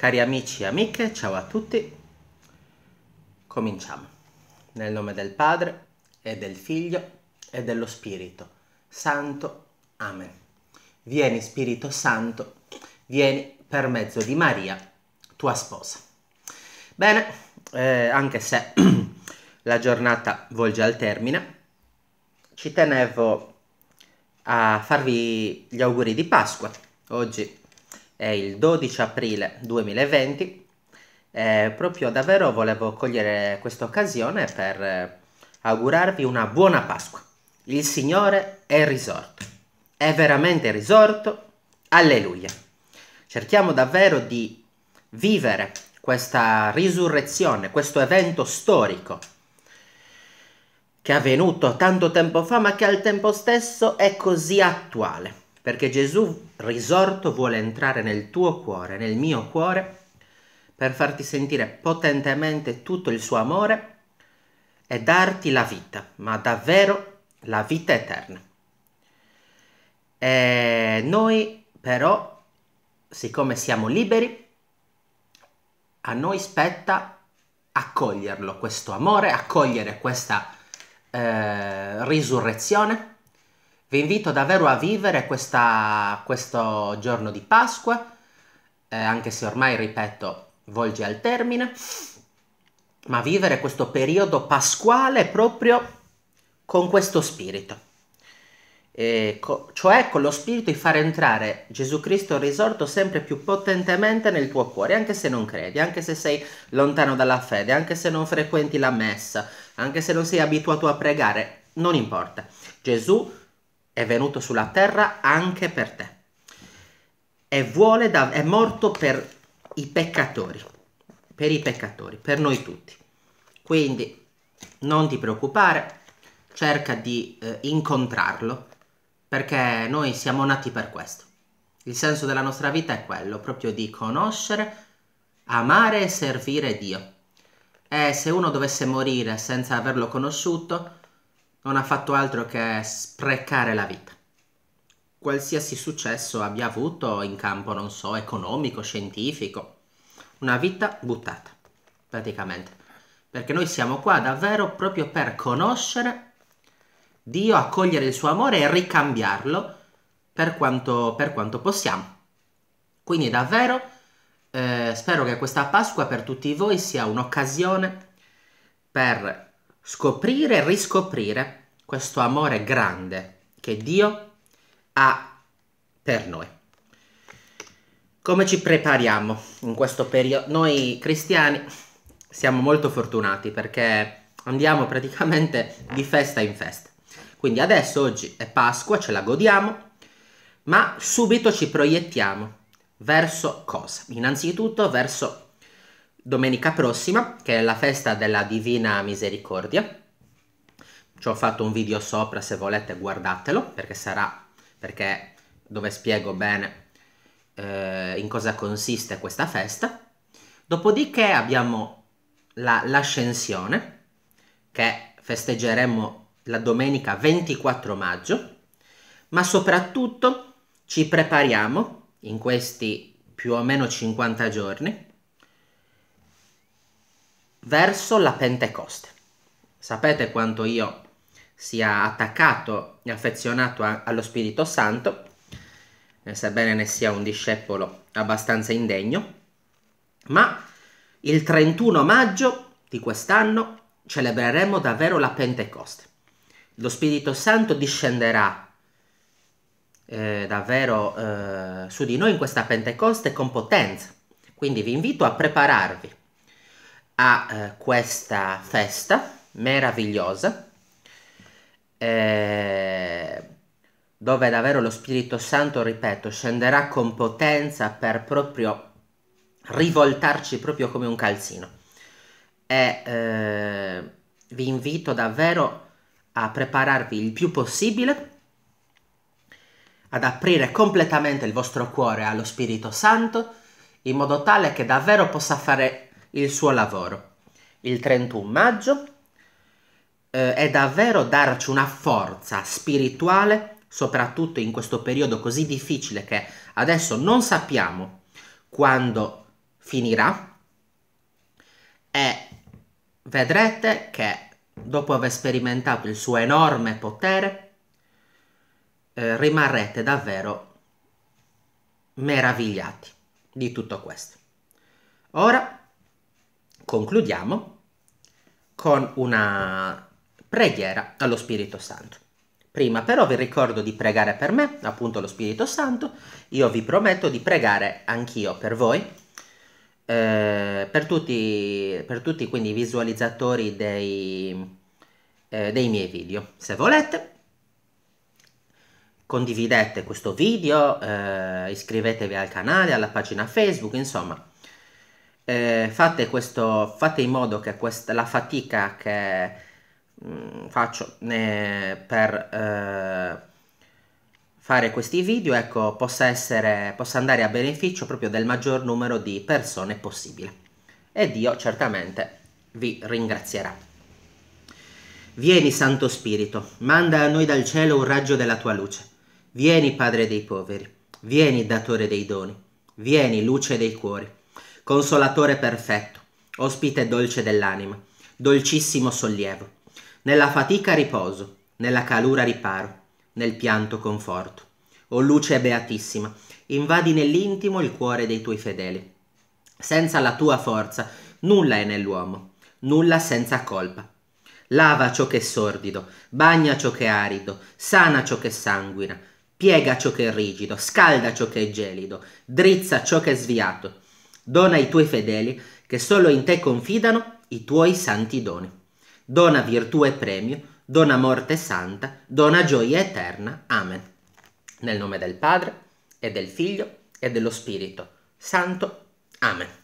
Cari amici e amiche, ciao a tutti. Cominciamo. Nel nome del Padre e del Figlio e dello Spirito Santo. Amen. Vieni Spirito Santo, vieni per mezzo di Maria, tua sposa. Bene, eh, anche se la giornata volge al termine, ci tenevo a farvi gli auguri di Pasqua. Oggi è il 12 aprile 2020. e eh, proprio davvero volevo cogliere questa occasione per eh, augurarvi una buona Pasqua. Il Signore è risorto, è veramente risorto, alleluia. Cerchiamo davvero di vivere questa risurrezione, questo evento storico che è avvenuto tanto tempo fa ma che al tempo stesso è così attuale perché Gesù risorto vuole entrare nel tuo cuore, nel mio cuore, per farti sentire potentemente tutto il suo amore e darti la vita, ma davvero la vita eterna. E noi però, siccome siamo liberi, a noi spetta accoglierlo, questo amore, accogliere questa eh, risurrezione vi invito davvero a vivere questa, questo giorno di Pasqua, eh, anche se ormai, ripeto, volge al termine, ma vivere questo periodo pasquale proprio con questo spirito. Co- cioè con lo spirito di far entrare Gesù Cristo risorto sempre più potentemente nel tuo cuore, anche se non credi, anche se sei lontano dalla fede, anche se non frequenti la messa, anche se non sei abituato a pregare, non importa. Gesù è venuto sulla terra anche per te e vuole da, è morto per i peccatori, per i peccatori, per noi tutti. Quindi non ti preoccupare, cerca di eh, incontrarlo, perché noi siamo nati per questo. Il senso della nostra vita è quello, proprio di conoscere, amare e servire Dio. E se uno dovesse morire senza averlo conosciuto, non ha fatto altro che sprecare la vita. Qualsiasi successo abbia avuto in campo, non so, economico, scientifico, una vita buttata, praticamente. Perché noi siamo qua davvero proprio per conoscere Dio, accogliere il suo amore e ricambiarlo per quanto, per quanto possiamo. Quindi davvero eh, spero che questa Pasqua per tutti voi sia un'occasione per scoprire e riscoprire questo amore grande che Dio ha per noi. Come ci prepariamo in questo periodo? Noi cristiani siamo molto fortunati perché andiamo praticamente di festa in festa. Quindi adesso oggi è Pasqua, ce la godiamo, ma subito ci proiettiamo verso cosa? Innanzitutto verso domenica prossima, che è la festa della Divina Misericordia. Ci ho fatto un video sopra, se volete guardatelo, perché sarà, perché dove spiego bene eh, in cosa consiste questa festa. Dopodiché abbiamo l'ascensione, la, che festeggeremo la domenica 24 maggio, ma soprattutto ci prepariamo in questi più o meno 50 giorni verso la Pentecoste. Sapete quanto io sia attaccato e affezionato a, allo Spirito Santo, eh, sebbene ne sia un discepolo abbastanza indegno, ma il 31 maggio di quest'anno celebreremo davvero la Pentecoste. Lo Spirito Santo discenderà eh, davvero eh, su di noi in questa Pentecoste con potenza. Quindi vi invito a prepararvi a eh, questa festa meravigliosa eh, dove davvero lo Spirito Santo, ripeto, scenderà con potenza per proprio rivoltarci proprio come un calzino. E eh, vi invito davvero a prepararvi il più possibile, ad aprire completamente il vostro cuore allo Spirito Santo, in modo tale che davvero possa fare il suo lavoro. Il 31 maggio eh, è davvero darci una forza spirituale, soprattutto in questo periodo così difficile che adesso non sappiamo quando finirà. E vedrete che dopo aver sperimentato il suo enorme potere, eh, rimarrete davvero meravigliati di tutto questo. Ora concludiamo con una preghiera allo Spirito Santo. Prima però vi ricordo di pregare per me, appunto lo Spirito Santo, io vi prometto di pregare anch'io per voi, eh, per, tutti, per tutti quindi i visualizzatori dei, eh, dei miei video. Se volete condividete questo video, eh, iscrivetevi al canale, alla pagina Facebook, insomma eh, fate, questo, fate in modo che questa, la fatica che mh, mm, faccio eh, per fare questi video ecco, possa, essere, possa andare a beneficio proprio del maggior numero di persone possibile. E Dio certamente vi ringrazierà. Vieni, Santo Spirito, manda a noi dal cielo un raggio della tua luce. Vieni, Padre dei poveri, vieni, Datore dei doni, vieni, Luce dei cuori, Consolatore perfetto, ospite dolce dell'anima, dolcissimo sollievo. Nella fatica riposo, nella calura riparo, nel pianto conforto. O luce beatissima, invadi nell'intimo il cuore dei tuoi fedeli. Senza la tua forza nulla è nell'uomo, nulla senza colpa. Lava ciò che è sordido, bagna ciò che è arido, sana ciò che sanguina, piega ciò che è rigido, scalda ciò che è gelido, drizza ciò che è sviato. Dona ai tuoi fedeli, che solo in te confidano, i tuoi santi doni. Dona virtù e premio, dona morte santa, dona gioia eterna. Amen. Nel nome del Padre, e del Figlio, e dello Spirito Santo. Amen.